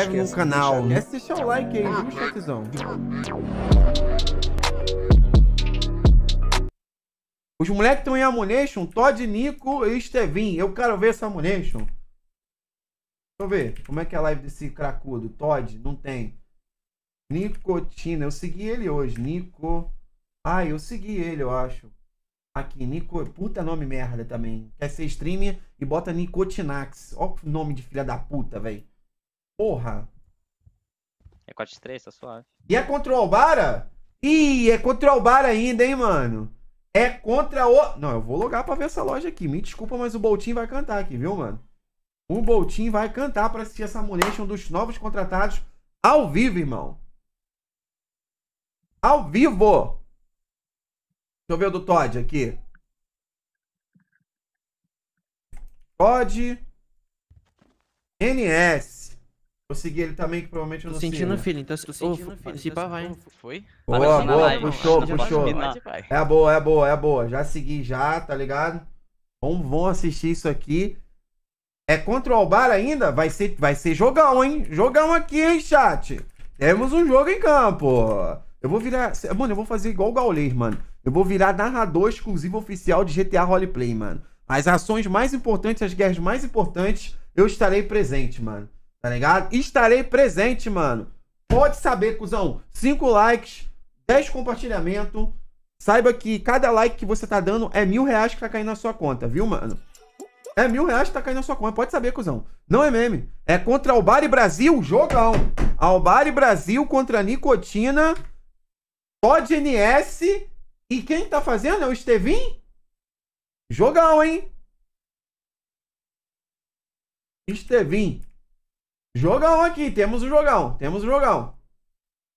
inscreve no canal. Deixa, deixa o like aí, viu, chatzão? Os moleques estão em Amunation, Todd, Nico e Estevin. Eu quero ver essa Amunation. Deixa eu ver. Como é que é a live desse cracudo? Todd, não tem. Nicotina. Eu segui ele hoje. Nico. Ah, eu segui ele, eu acho. Aqui, Nico. Puta nome merda também. Quer ser streamer e bota Nicotinax. Ó o nome de filha da puta, velho. Porra. É 4x3, tá suave. E é contra o Albara? Ih, é contra o Albara ainda, hein, mano? É contra o. Não, eu vou logar pra ver essa loja aqui. Me desculpa, mas o Boltinho vai cantar aqui, viu, mano? O Boltinho vai cantar pra assistir essa munition dos novos contratados ao vivo, irmão. Ao vivo! Deixa eu ver o do Todd aqui. Todd NS. Vou seguir ele também, que provavelmente eu não sei. sentindo o feeling, tô, tá tô sentindo filho Se pá, tá vai. Foi? Boa, boa, vai, puxou, vai, puxou. É a boa, é a boa, é a boa. Já segui já, tá ligado? Vão, vamos assistir isso aqui. É contra o Albar ainda? Vai ser, vai ser jogão, hein? Jogão aqui, hein, chat? Temos um jogo em campo. Eu vou virar. Mano, eu vou fazer igual o Gaules, mano. Eu vou virar narrador exclusivo oficial de GTA Roleplay, mano. As ações mais importantes, as guerras mais importantes, eu estarei presente, mano. Tá ligado? Estarei presente, mano. Pode saber, cuzão. 5 likes, 10 compartilhamento. Saiba que cada like que você tá dando é mil reais que tá caindo na sua conta, viu, mano? É mil reais que tá caindo na sua conta. Pode saber, cuzão. Não é meme. É contra Albari Brasil, jogão. Albari Brasil contra Nicotina, Pod NS. E quem tá fazendo é o Estevim? Jogão, hein? Estevim. Jogão aqui, temos o um jogão, temos o um jogão.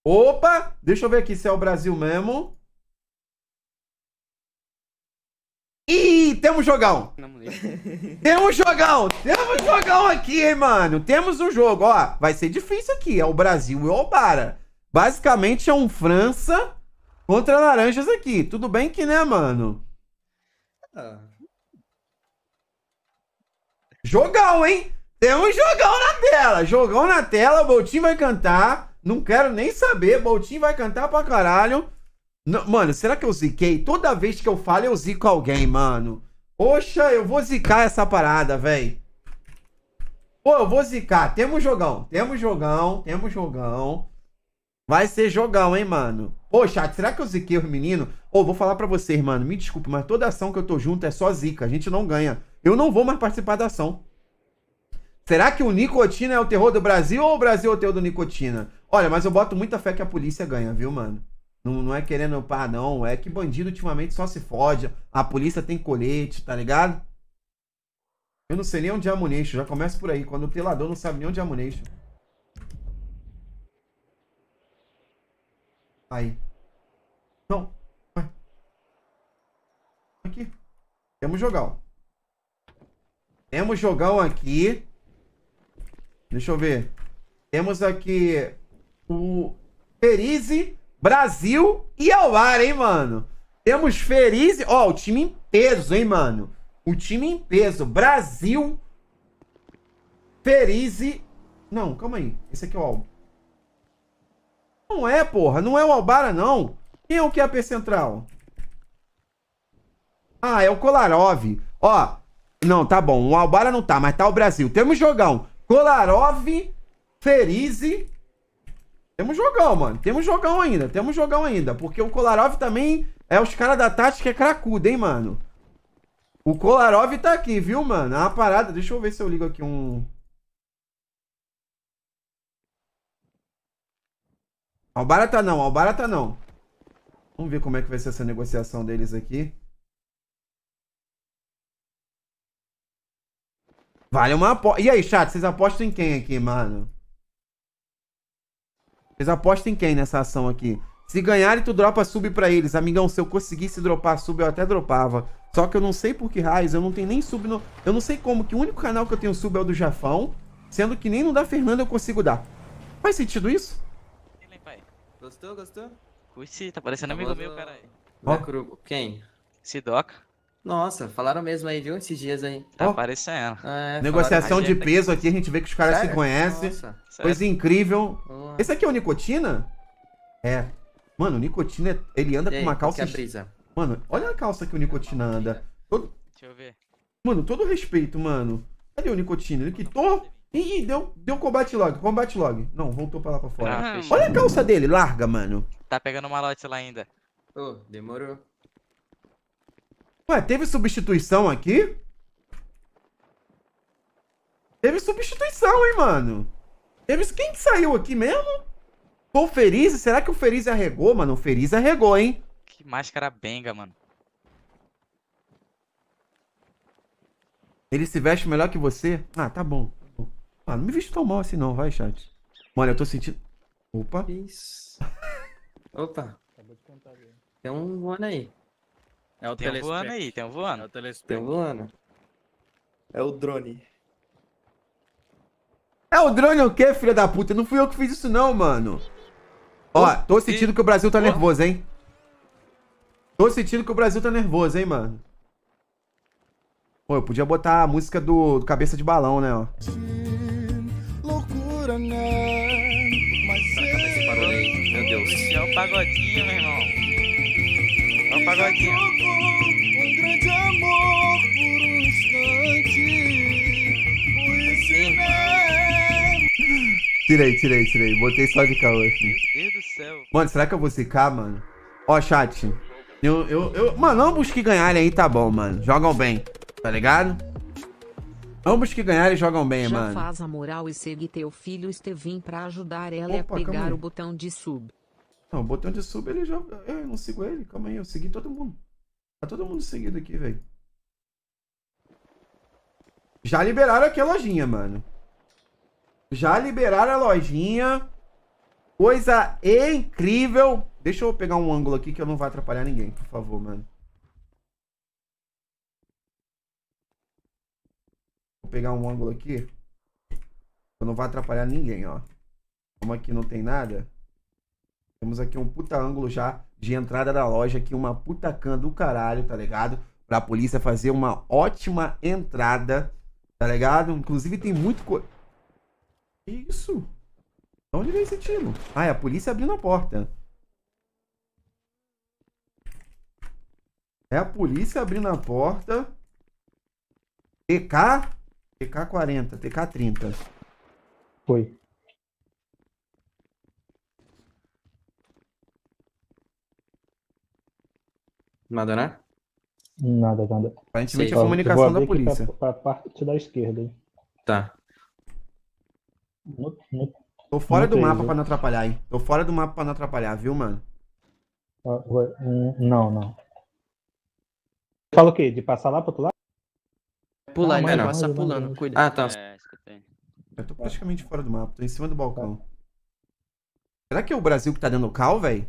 Opa, deixa eu ver aqui se é o Brasil mesmo. Ih, temos jogão. temos jogão, temos jogão aqui, hein, mano. Temos um jogo, ó. Vai ser difícil aqui, é o Brasil e o Obara. Basicamente é um França contra laranjas aqui. Tudo bem que, né, mano? Ah. Jogão, hein? Tem um jogão na tela. Jogão na tela, Boltinho vai cantar. Não quero nem saber. Boltinho vai cantar pra caralho. Não, mano, será que eu ziquei? Toda vez que eu falo, eu zico alguém, mano. Poxa, eu vou zicar essa parada, velho. Pô, eu vou zicar. Temos jogão. Temos jogão. Temos jogão. Vai ser jogão, hein, mano? Poxa, será que eu ziquei os meninos? Ô, vou falar para vocês, mano. Me desculpe, mas toda ação que eu tô junto é só zica. A gente não ganha. Eu não vou mais participar da ação. Será que o nicotina é o terror do Brasil ou o Brasil é o terror do nicotina? Olha, mas eu boto muita fé que a polícia ganha, viu, mano? Não, não é querendo pá, não. É que bandido ultimamente só se foge. A polícia tem colete, tá ligado? Eu não sei nem onde é Amunation. Já começa por aí. Quando o telador não sabe nem onde é Amunation. Aí. Não. Aqui. Temos jogão. Temos jogão aqui. Deixa eu ver. Temos aqui o Ferize, Brasil e Alvar, hein, mano? Temos Ferize. Ó, oh, o time em peso, hein, mano? O time em peso. Brasil, Ferize. Não, calma aí. Esse aqui é o Alvar. Não é, porra. Não é o Albara, não. Quem é o QAP é Central? Ah, é o Kolarov. Ó, não, tá bom. O Albara não tá, mas tá o Brasil. Temos jogão. Kolarov, Ferize. Temos jogão, mano. Temos jogão ainda. Temos jogão ainda. Porque o Kolarov também é os caras da tática é cracudo, hein, mano. O Kolarov tá aqui, viu, mano? É uma parada. Deixa eu ver se eu ligo aqui um. Albarata não, Albarata não. Vamos ver como é que vai ser essa negociação deles aqui. Vale uma aposta. E aí, chat, vocês apostam em quem aqui, mano? Vocês apostam em quem nessa ação aqui? Se ganharem, tu dropa sub pra eles. Amigão, se eu conseguisse dropar sub, eu até dropava. Só que eu não sei por que raios, eu não tenho nem sub no... Eu não sei como, que o único canal que eu tenho sub é o do Jafão, sendo que nem no da Fernanda eu consigo dar. Faz sentido isso? É pai. Gostou, gostou? Curti, tá parecendo tá amigo meu, tá caralho. Ó, Quem? Sidoca. Nossa, falaram mesmo aí, viu? Esses dias aí. Tá aparecendo. É, Negociação de peso aqui, a gente vê que os caras se conhecem. Nossa. Coisa incrível. Esse aqui é o Nicotina? É. Mano, o Nicotina, ele anda aí, com uma é calça... É brisa. Mano, olha a calça que o Nicotina anda. Todo... Deixa eu ver. Mano, todo respeito, mano. Cadê o Nicotina? Ele quitou... Ih, deu, deu combate log, combate log. Não, voltou pra lá pra fora. Ah, olha a calça dele, larga, mano. Tá pegando malote lá ainda. Ô, oh, demorou. Ué, teve substituição aqui? Teve substituição, hein, mano? Teve... Quem que saiu aqui mesmo? Foi o Feriz? Será que o Feriz arregou, mano? O Feriz arregou, hein? Que máscara benga, mano. Ele se veste melhor que você? Ah, tá bom. Ah, não me veste tão mal assim não, vai, chat. Mano, eu tô sentindo... Opa. Isso. Opa. Acabou de contar, Tem um ano aí. É o tem um voando aí, tem um voando. É o Tem um voando. É o drone. É o drone o quê, filha da puta? Não fui eu que fiz isso não, mano. Ó, tô sentindo que o Brasil tá nervoso, hein? Tô sentindo que o Brasil tá nervoso, hein, mano. Pô, eu podia botar a música do, do Cabeça de Balão, né, ó. Loucura, né? Mas esse barulho aí, meu Deus. Esse é o pagodinho, meu irmão. Vamos um pagodinho. Um grande amor por um instante. Tirei, tirei, tirei. Botei só de caô aqui. Assim. Meu Deus do céu. Mano, será que eu vou secar, mano? Ó, chat. Eu, eu, eu... Mano, ambos que ganharem aí tá bom, mano. Jogam bem. Tá ligado? Ambos que ganharem jogam bem, Já mano. Já faz a moral e segue teu filho Estevim pra ajudar ela Opa, a pegar o botão de sub. Não, eu botei sub, ele já. É, eu não sigo ele. Calma aí, eu segui todo mundo. Tá todo mundo seguido aqui, velho. Já liberaram aqui a lojinha, mano. Já liberaram a lojinha. Coisa incrível. Deixa eu pegar um ângulo aqui que eu não vai atrapalhar ninguém, por favor, mano. Vou pegar um ângulo aqui. Eu não vou atrapalhar ninguém, ó. Como aqui não tem nada. Temos aqui um puta ângulo já de entrada da loja aqui, uma puta can do caralho, tá ligado? Pra polícia fazer uma ótima entrada, tá ligado? Inclusive tem muito coisa... Que isso? Onde veio esse tiro? Ah, é a polícia abrindo a porta. É a polícia abrindo a porta. TK? TK40, TK30. Foi. Nada, né? Nada, nada. Aparentemente é a comunicação da polícia. Pra, pra parte da esquerda, hein? Tá. No, no, Tô fora do mapa pra não atrapalhar, hein? Tô fora do mapa pra não atrapalhar, viu, mano? Hum, não, não. Fala o quê? De passar lá pro outro lado? Pular, Ah, não. Né? passar pulando, cuida. Ah, tá. É, eu Eu tô praticamente fora do mapa, tô em cima do balcão. Tá. Será que é o Brasil que tá dando cal, velho?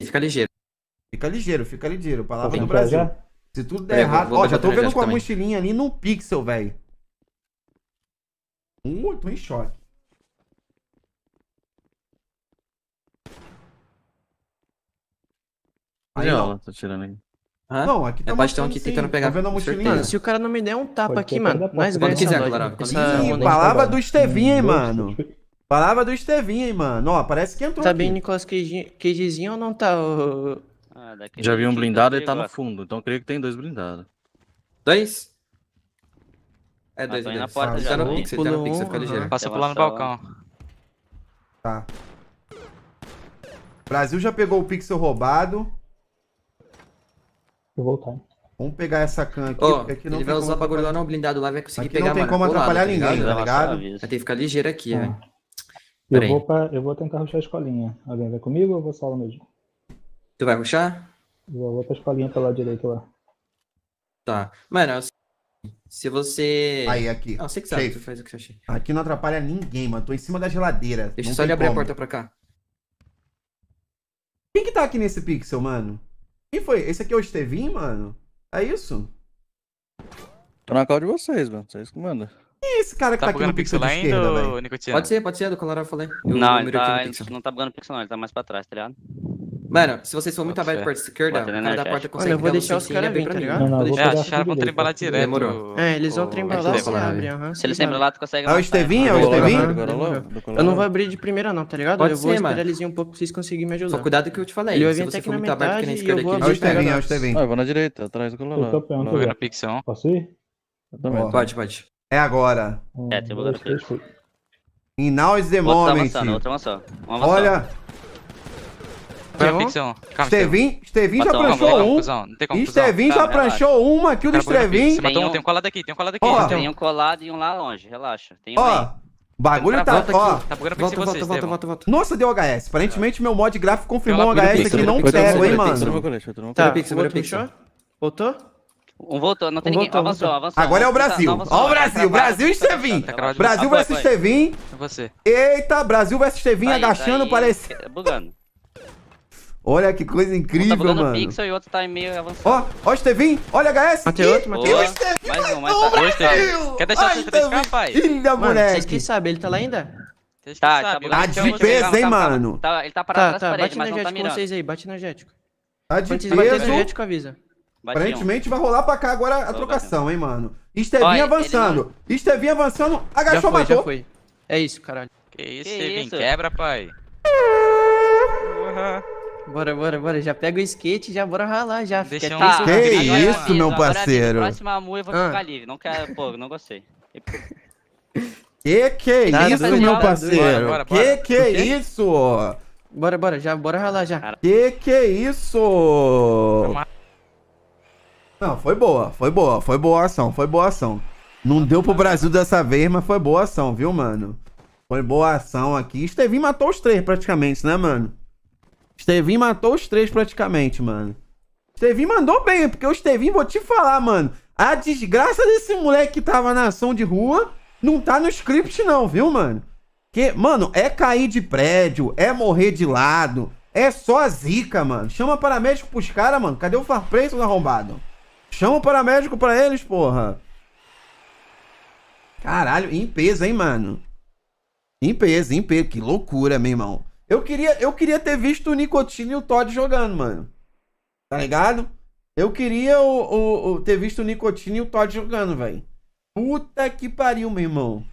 Fica ligeiro. Fica ligeiro, fica ligeiro. Palavra do Brasil. Já? Se tudo der errado. Ó, já tô vendo com a também. mochilinha ali no pixel, velho. Uh, tô em choque. Aí, ó. Tô tirando aí. Hã? Não, aqui tá é bastão aqui sim. tentando tá pegar. vendo a mochilinha? Mano, se o cara não me der um tapa Pode aqui, mano, mas quando quiser, claro. Ih, palavra do Estevinho, hein, mano. Palavra do Estevinho, hein, mano. Ó, parece que entrou Tá aqui. bem Nicolas Queijinho, ou não tá, ô, já vi um blindado e tá no fundo, então eu creio que tem dois blindados. Dois? É, dois, dois. Na porta ah, já. Tá no né? pixel, tá no pixel, fica uhum. ligeiro. Passa por lá no balcão. Tá. Brasil já pegou o pixel roubado. Vou voltar. Vamos pegar essa can aqui. Oh, aqui ele vai usar pra lá no blindado lá, vai conseguir aqui pegar, não tem mano, como atrapalhar lado, tá ninguém, tá ligado? Vai ter que ficar ligeiro aqui, né? Eu vou, pra, eu vou tentar ruxar a escolinha. Alguém vai comigo ou eu vou solo mesmo? Tu vai ruxar? Vou, vou pra escolinha pelo lá direito lá. Tá. Mano, assim, se você. Aí, aqui. Ah, você que sabe, tu faz o que você achar. Aqui não atrapalha ninguém, mano. Tô em cima da geladeira. Deixa só ele abrir como. a porta pra cá. Quem que tá aqui nesse pixel, mano? Quem foi? Esse aqui é o Estevin, mano? É isso? Tô na call de vocês, mano. Vocês que mandam. E é esse cara que tá, tá aqui no pixel, pixel da esquerda, velho? Pode ser, pode ser, é do Colorado eu falei. não, ele tá, não tá bugando pixel não, ele tá mais pra trás, tá ligado? Mano, se vocês forem muito aberto pra esquerda, o cara da porta consegue Olha, eu vou deixar os caras virem, tá ligado? vou é, os caras vão trembalar direto. Demorou. É, eles vão trembalar e se abrem, aham. Se eles trembalar, tu consegue... Ah, o Estevinho? Ah, é o Estevinho? Eu não vou abrir de primeira não, tá ligado? Eu vou esperar eles um pouco pra vocês conseguirem me ajudar. Só cuidado que eu te falei. Ele vai vir até aqui na metade e eu vou abrir. É o Estevinho, é o Estevinho. Ah, eu vou na direita, atrás do colorado. Eu tô pegando. na picção. Posso ir? Pode, pode. É agora. Ah, é, tem que mudar o In now is the moment. Outra maçã, outra maçã. Olha... Estevinho, já pranchou um. Estevinho já pranchou uma aqui o do Estevinho. um, tem um colado aqui, tem um colado aqui. Ó, tem um colado e um lá longe, relaxa. Tem um ó, aí. Bagulho tá, tá- ó. Tá volta, volta, volta, volta, volta. Nossa, deu HS. Aparentemente meu mod gráfico confirmou um HS aqui não pego, hein, mano. Tá, Voltou? Um voltou, não tem um ninguém. Voltou, avançou, avançou. Agora é o Brasil. Ó o Brasil. Brasil e Estevim. Tá, tá, Brasil versus Estevim. Eita, Brasil versus Estevim agachando, parece. Bugando. Olha que coisa incrível, um tá mano. pixel e outro tá meio avançado. Ó, ó, Estevinho. Olha, HS. Matei outro, matei outro. Mais um, mais um, mais um. Quer deixar o 3K, pai? Filha, moleque. Vocês que sabem, ele tá lá ainda? Vocês tá, tá, tá de peso, hein, mano. Tá, ele tá parado tá, tá, parede, bate mas não tá mirando. vocês aí, bate energético. Tá de peso. Bate energético, avisa. Aparentemente vai rolar pra cá agora a trocação, hein, mano. Estevinho avançando. Estevinho avançando, agachou, matou. Já foi, É isso, caralho. Que isso, Estevinho. Quebra, pai. Uhum. Bora, bora, bora. Já pega o skate e já bora ralar já. Deixa eu... tá, que isso, meu parceiro. Próxima mão eu vou ah. ficar livre. Não quero, pô, não gostei. Que que é tá, isso, meu parceiro? Bora, bora, bora. Que que é isso? Bora, bora, já, bora ralar já. Cara. Que que é isso? Não, foi boa, foi boa, foi boa ação, foi boa ação. Não deu pro Brasil dessa vez, mas foi boa ação, viu, mano? Foi boa ação aqui. Estevinho matou os três praticamente, né, mano? Estevim matou os três praticamente, mano. Estevim mandou bem, porque o Estevim, vou te falar, mano. A desgraça desse moleque que tava na ação de rua não tá no script, não, viu, mano? Que, mano, é cair de prédio, é morrer de lado, é só zica, mano. Chama paramédico pros caras, mano. Cadê o Farpreço arrombado? Chama o paramédico pra eles, porra. Caralho, em peso, hein, mano? Em peso, em peso. Que loucura, meu irmão. Eu queria, eu queria ter visto o Nicotine e o Todd jogando, mano. Tá ligado? Eu queria o, o, o ter visto o Nicotine e o Todd jogando, velho. Puta que pariu, meu irmão.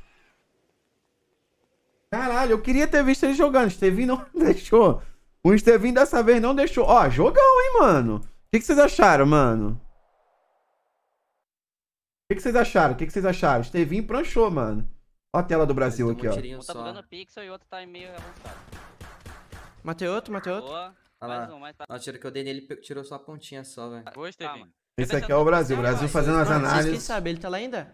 Caralho, eu queria ter visto ele jogando. Estevinho não deixou. O Estevinho dessa vez não deixou. Ó, jogão, hein, mano. O que, que vocês acharam, mano? O que, que vocês acharam? O que, que vocês acharam? Estevinho pranchou, mano. Ó a tela do Brasil aqui, ó. Um tá pixel e outro tá meio avançado. Matei outro, matei outro. Boa. Ah lá. Mais um, mais O tiro que eu dei nele tirou só a pontinha só, velho. Tá, Gostei, Vini. Esse aqui é o Brasil. O Brasil fazendo as análises. vocês sabem, ele tá lá ainda?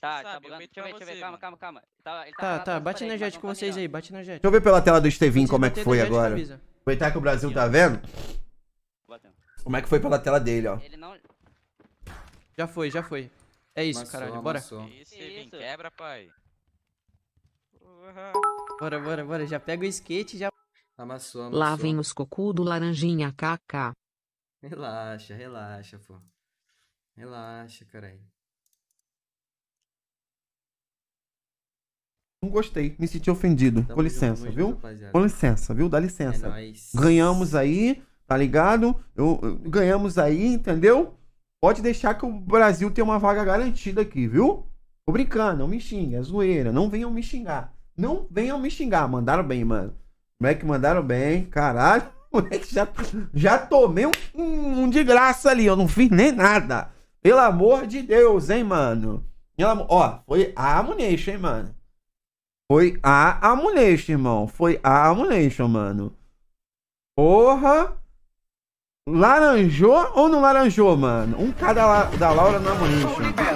Tá, tá Deixa eu ver, tá, tá, deixa eu ver. Calma, calma, calma. Tá, ele Tá, tá, bate com vocês aí, bate na jet. Deixa eu ver pela tela do Estevin como é que foi agora. Aproveitar que o Brasil tá vendo. Como é que foi pela tela dele, ó. Ele não. Já foi, já foi. É isso, Amassou, caralho, bora. amassou. Isso, Que Vini, quebra, pai. Bora, bora, bora. Já pega o skate e já Amassou, amassou. Lá vem os cocudo laranjinha kk. Relaxa, relaxa, pô. Relaxa, caralho. Não gostei, me senti ofendido. Tamo Com licença, junto, viu? Rapaziada. Com licença, viu? Dá licença. É ganhamos aí, tá ligado? Eu, eu, ganhamos aí, entendeu? Pode deixar que o Brasil tenha uma vaga garantida aqui, viu? Tô brincando, não me xinga, é zoeira. Não venham me xingar. Não venham me xingar. Mandaram bem, mano. É que mandaram bem, caralho. Moleque, já, já tomei um, um, um de graça ali. Eu não fiz nem nada. Pelo amor de Deus, hein, mano. Pelo, ó, foi a Amunation, hein, mano. Foi a Amunation, irmão. Foi a Amunation, mano. Porra. Laranjou ou não laranjou, mano? Um cara da Laura na Amunation.